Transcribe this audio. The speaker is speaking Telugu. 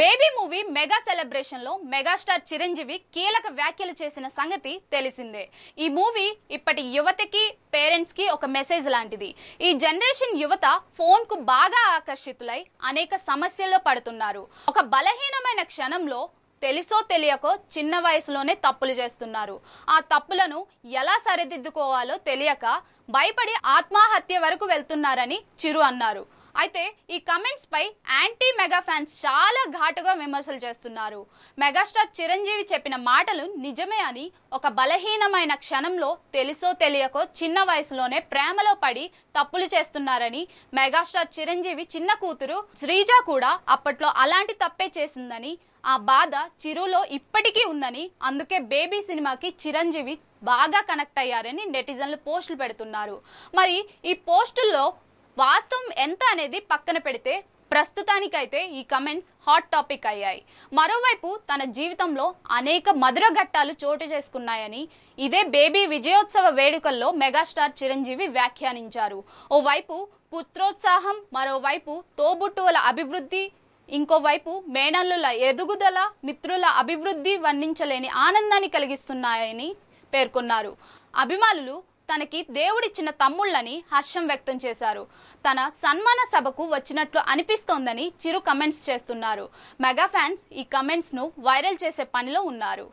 బేబీ మూవీ మెగా సెలబ్రేషన్ లో మెగాస్టార్ చిరంజీవి కీలక వ్యాఖ్యలు చేసిన సంగతి తెలిసిందే ఈ మూవీ ఇప్పటి యువతకి పేరెంట్స్ కి ఒక మెసేజ్ లాంటిది ఈ జనరేషన్ యువత ఫోన్ కు బాగా ఆకర్షితులై అనేక సమస్యల్లో పడుతున్నారు ఒక బలహీనమైన క్షణంలో తెలుసో తెలియకో చిన్న వయసులోనే తప్పులు చేస్తున్నారు ఆ తప్పులను ఎలా సరిదిద్దుకోవాలో తెలియక భయపడి ఆత్మహత్య వరకు వెళ్తున్నారని చిరు అన్నారు అయితే ఈ కమెంట్స్ పై యాంటీ మెగా ఫ్యాన్స్ చాలా ఘాటుగా విమర్శలు చేస్తున్నారు మెగాస్టార్ చిరంజీవి చెప్పిన మాటలు నిజమే అని ఒక బలహీనమైన క్షణంలో తెలుసో తెలియకో చిన్న వయసులోనే ప్రేమలో పడి తప్పులు చేస్తున్నారని మెగాస్టార్ చిరంజీవి చిన్న కూతురు శ్రీజ కూడా అప్పట్లో అలాంటి తప్పే చేసిందని ఆ బాధ చిరులో ఇప్పటికీ ఉందని అందుకే బేబీ సినిమాకి చిరంజీవి బాగా కనెక్ట్ అయ్యారని నెటిజన్లు పోస్టులు పెడుతున్నారు మరి ఈ పోస్టుల్లో వాస్తవం ఎంత అనేది పక్కన పెడితే ప్రస్తుతానికైతే ఈ కమెంట్స్ హాట్ టాపిక్ అయ్యాయి మరోవైపు తన జీవితంలో అనేక మధుర ఘట్టాలు చోటు చేసుకున్నాయని ఇదే బేబీ విజయోత్సవ వేడుకల్లో మెగాస్టార్ చిరంజీవి వ్యాఖ్యానించారు ఓవైపు పుత్రోత్సాహం మరోవైపు తోబుట్టువుల అభివృద్ధి ఇంకోవైపు మేనల్లుల ఎదుగుదల మిత్రుల అభివృద్ధి వర్ణించలేని ఆనందాన్ని కలిగిస్తున్నాయని పేర్కొన్నారు అభిమానులు తనకి దేవుడిచ్చిన తమ్ముళ్ళని హర్షం వ్యక్తం చేశారు తన సన్మాన సభకు వచ్చినట్లు అనిపిస్తోందని చిరు కమెంట్స్ చేస్తున్నారు మెగా ఫ్యాన్స్ ఈ కమెంట్స్ను వైరల్ చేసే పనిలో ఉన్నారు